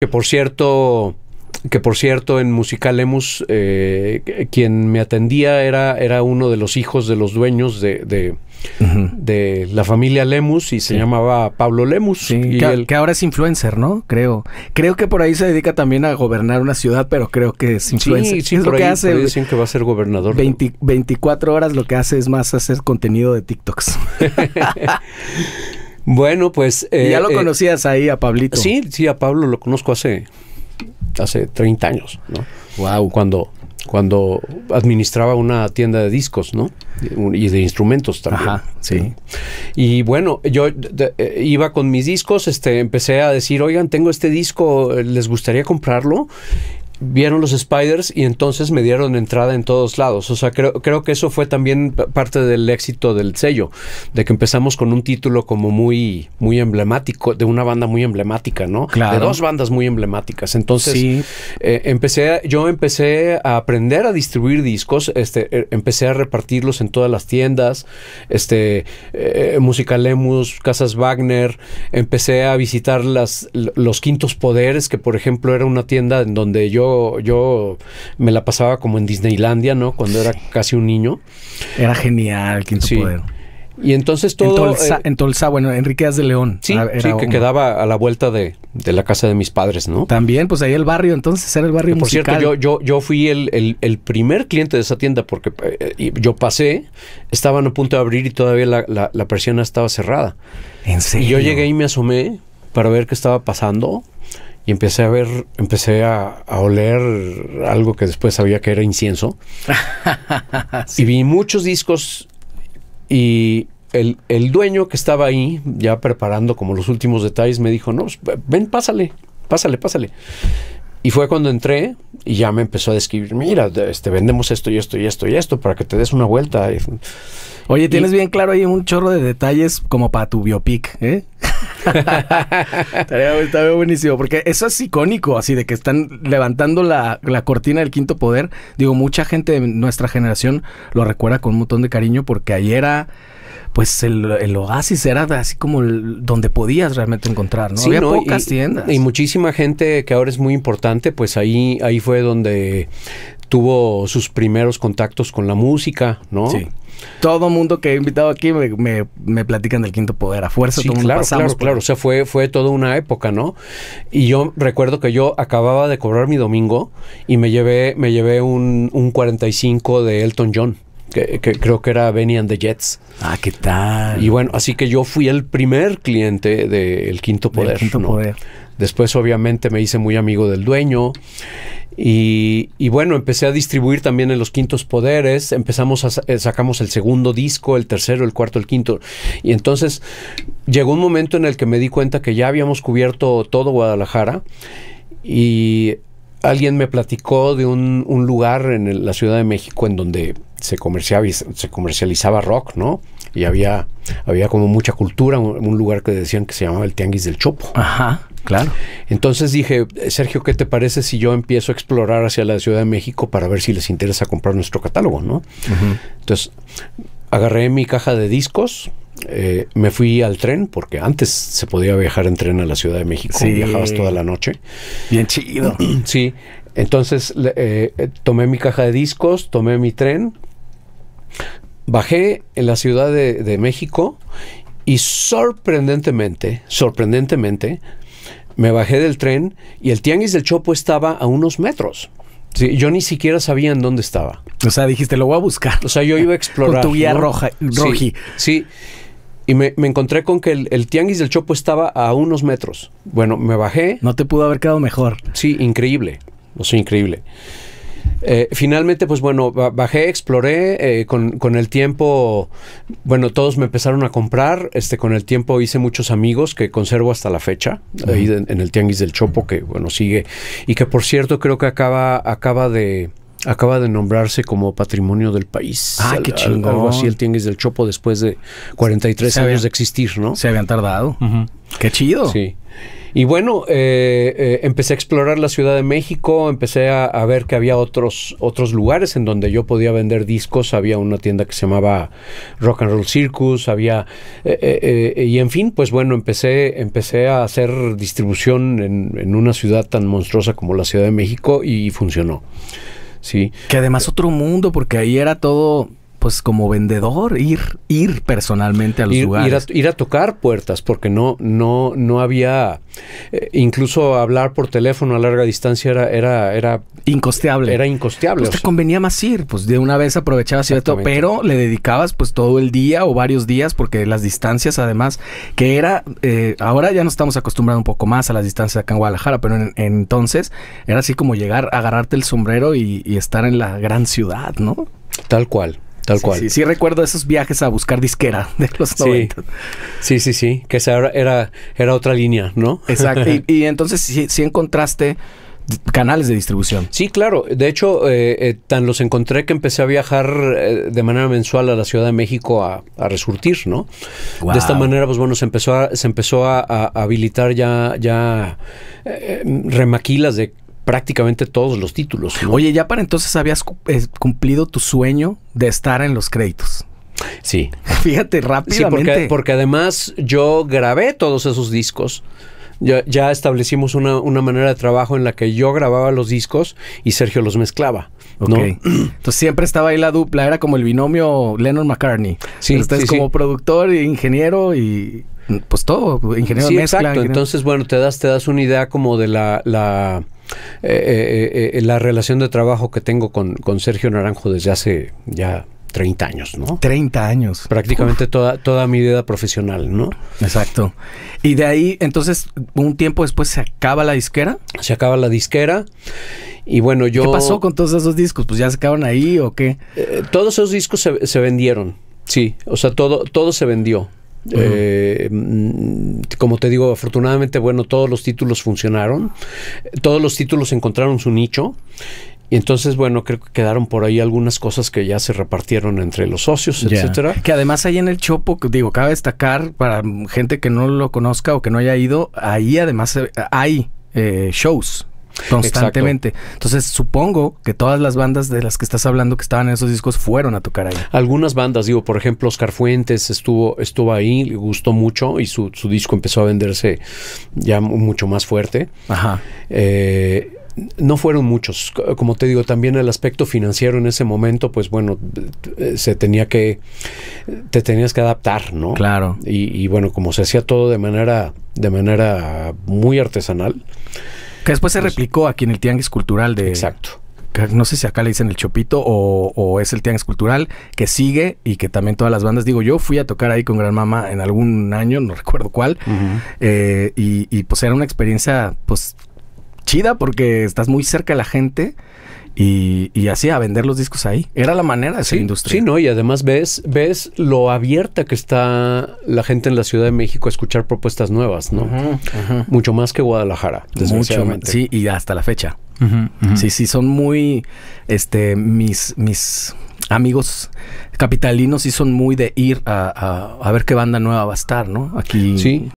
Que por cierto, que por cierto en Musical Lemus eh, quien me atendía era, era uno de los hijos de los dueños de, de, la familia Lemus y se llamaba Pablo Lemus. y que, que, ahora es influencer, ¿no? Creo. Creo que por ahí se dedica también a gobernar una ciudad, pero creo que es influencer. Sí, sí lo que hace. que va a ser gobernador. 24 horas lo que hace es más hacer contenido de TikToks. Bueno, pues... ya eh, lo eh, conocías ahí a Pablito. Sí, sí, a Pablo lo conozco hace, hace 30 años, ¿no? Wow. Cuando, cuando administraba una tienda de discos, ¿no? Y de instrumentos también. Ajá, sí. Y bueno, yo eh, iba con mis discos, este, empecé a decir, oigan, tengo este disco, ¿les gustaría comprarlo? vieron los Spiders y entonces me dieron entrada en todos lados. O sea, creo, creo que eso fue también parte del éxito del sello, de que empezamos con un título como muy, muy emblemático, de una banda muy emblemática, ¿no? De dos bandas muy emblemáticas. Entonces, eh, empecé, yo empecé a aprender a distribuir discos, este, eh, empecé a repartirlos en todas las tiendas, este, eh, musical Musicalemus, Casas Wagner, empecé a visitar las, los quintos poderes, que por ejemplo era una tienda en donde yo yo, me la pasaba como en Disneylandia, ¿no? Cuando era casi un niño. Era genial, Quinto sí. Poder. Y entonces todo... Eh, en Tolsa, bueno, Enriqueas de León. Sí, ah, que quedaba a la vuelta de, la casa de mis padres, ¿no? También, pues ahí el barrio, entonces era el barrio Por cierto, yo, yo, yo fui el, primer cliente de esa tienda porque eh, yo pasé, estaban a punto de abrir y todavía la, la, la persiana estaba cerrada. ¿En serio? Y yo llegué y me asomé para ver qué estaba pasando y empecé a ver, empecé a, oler algo que después sabía que era incienso. Y vi muchos discos y el, dueño que estaba ahí, ya preparando como los últimos detalles, me dijo, no, pues, ven, pásale, pásale, pásale. Y fue cuando entré y ya me empezó a describir, mira, este, vendemos esto y esto y esto y esto para que te des una vuelta. Oye, tienes bien claro ahí un chorro de detalles como para tu biopic, ¿eh? Estaría buenísimo, porque eso es icónico, así de que están levantando la, cortina del quinto poder. Digo, mucha gente de nuestra generación lo recuerda con un montón de cariño, porque ahí era, pues, el, el oasis era así como el, donde podías realmente encontrar, ¿no? Había pocas tiendas. Y muchísima gente que ahora es muy importante, pues ahí, ahí fue donde tuvo sus primeros contactos con la música, ¿no? Sí todo mundo que he invitado aquí me, me, platican del quinto poder, a fuerza todo claro, Claro, claro, o sea, fue, fue toda una época, ¿no? Y yo recuerdo que yo acababa de cobrar mi domingo y me llevé, me llevé un, un 45 de Elton John. Que, creo que era Benny and the Jets. Ah, ¿qué tal? Y bueno, así que yo fui el primer cliente del Quinto Poder. Poder. Después obviamente me hice muy amigo del dueño y, bueno, empecé a distribuir también en los quintos poderes, empezamos a, eh, sacamos el segundo disco, el tercero, el cuarto, el quinto. Y entonces llegó un momento en el que me di cuenta que ya habíamos cubierto todo Guadalajara y alguien me platicó de un, lugar en la Ciudad de México en donde se comercializaba rock, ¿no? Y había, había como mucha cultura, un lugar que decían que se llamaba el Tianguis del Chopo. Ajá. Claro. Entonces dije, Sergio, ¿qué te parece si yo empiezo a explorar hacia la Ciudad de México para ver si les interesa comprar nuestro catálogo, no? Entonces, agarré mi caja de discos, eh, me fui al tren, porque antes se podía viajar en tren a la Ciudad de México. Sí. Viajabas toda la noche. Bien chido. Sí. Entonces eh, tomé mi caja de discos, tomé mi tren, bajé en la Ciudad de México y sorprendentemente, sorprendentemente, me bajé del tren y el tianguis del Chopo estaba a unos metros. Sí, yo ni siquiera sabía en dónde estaba. O sea, dijiste, lo voy a buscar. O sea, yo iba a explorar. Con tu roja, roji. Sí, Y me, encontré con que el, el, tianguis del Chopo estaba a unos metros. Bueno, me bajé. No te pudo haber quedado mejor. Sí, increíble. O sea, increíble. Eh, finalmente, pues bueno, bajé, exploré, eh, con, el tiempo, bueno, todos me empezaron a comprar, este, con el tiempo hice muchos amigos que conservo hasta la fecha, ahí en, el Tianguis del Chopo, que bueno, sigue, y que por cierto creo que acaba, acaba de... Acaba de nombrarse como patrimonio del país. Ah, qué chingón. Algo así, el Tianguis del Chopo, después de 43 años de existir, ¿no? Se habían tardado. Qué chido. Sí. Y bueno, eh, eh, empecé a explorar la Ciudad de México, empecé a, ver que había otros, otros lugares en donde yo podía vender discos, había una tienda que se llamaba Rock and Roll Circus, había... Eh, y en fin, pues bueno, empecé, empecé a hacer distribución en, en una ciudad tan monstruosa como la Ciudad de México y funcionó. Sí. Que además otro mundo, porque ahí era todo pues como vendedor, ir, ir personalmente a los lugares. Ir a, tocar puertas, porque no, no, no había, eh, incluso hablar por teléfono a larga distancia era, era, era incosteable. Era incosteable. Pues te convenía más ir, pues de una vez aprovechabas cierto, pero le dedicabas pues todo el día o varios días, porque las distancias además, que era, eh, ahora ya nos estamos acostumbrando un poco más a las distancias acá en Guadalajara, pero entonces era así como llegar, agarrarte el sombrero y estar en la gran ciudad, ¿no? Tal cual, Tal cual. Sí, recuerdo esos viajes a buscar disquera de los sí. 90. Sí, sí, sí, que era, era, otra línea, ¿no? Exacto. y, entonces sí, encontraste canales de distribución. Sí, claro. De hecho, eh, eh, tan los encontré que empecé a viajar eh, de manera mensual a la Ciudad de México a, resurtir, ¿no? De esta manera, pues bueno, se empezó a, se empezó a, habilitar ya, ya remaquilas de prácticamente todos los títulos. Oye, ya para entonces habías eh, cumplido tu sueño de estar en los créditos. Sí. Fíjate rápidamente. Sí, porque, además yo grabé todos esos discos. Ya, establecimos una, una, manera de trabajo en la que yo grababa los discos y Sergio los mezclaba. Entonces siempre estaba ahí la dupla, era como el binomio Lennon McCartney. Sí, Entonces, como productor e ingeniero y pues todo, ingeniero sí, mezcla, Exacto. Entonces, bueno, te das, te das una idea como de la eh, eh, eh, la relación de trabajo que tengo con, con Sergio Naranjo desde hace ya 30 años, ¿no? 30 años. Prácticamente toda, toda mi vida profesional, ¿no? Exacto. Y de ahí, entonces, un tiempo después se acaba la disquera. Se acaba la disquera. Y bueno, yo... ¿Qué pasó con todos esos discos? ¿Pues ya se acaban ahí o qué? todos esos discos se, se vendieron, sí. O sea, todo, todo se vendió. Eh, mm, como te digo, afortunadamente, bueno, todos los títulos funcionaron, todos los títulos encontraron su nicho. Y entonces, bueno, creo que quedaron por ahí algunas cosas que ya se repartieron entre los socios, etcétera. Que además ahí en el Chopo, digo, cabe destacar para gente que no lo conozca o que no haya ido, ahí además eh, hay eh, shows constantemente. Entonces, supongo que todas las bandas de las que estás hablando que estaban en esos discos fueron a tocar ahí. Algunas bandas, digo, por ejemplo, Oscar Fuentes estuvo, estuvo ahí, le gustó mucho y su, disco empezó a venderse ya mucho más fuerte. Ajá. Eh, no fueron muchos. Como te digo, también el aspecto financiero en ese momento, pues bueno, eh, se tenía que, te tenías que adaptar, ¿no? Claro. Y, y bueno, como se hacía todo de manera, de manera muy artesanal, después se pues replicó aquí en el Tianguis Cultural de... Exacto. No sé si acá le dicen el Chopito o, es el Tianguis Cultural que sigue y que también todas las bandas. Digo, yo fui a tocar ahí con Gran Mamá en algún año, no recuerdo cuál. Eh, y, y, pues era una experiencia, pues chida porque estás muy cerca de la gente y, y así a vender los discos ahí. Era la manera de esa industria. Sí, no, y además ves, ves lo abierta que está la gente en la Ciudad de México a escuchar propuestas nuevas, ¿no? Mucho más que Guadalajara, sí, y hasta la fecha. sí, sí, son muy este mis, mis amigos capitalinos y son muy de ir a, a, a ver qué banda nueva va a estar, ¿no? Aquí. Sí.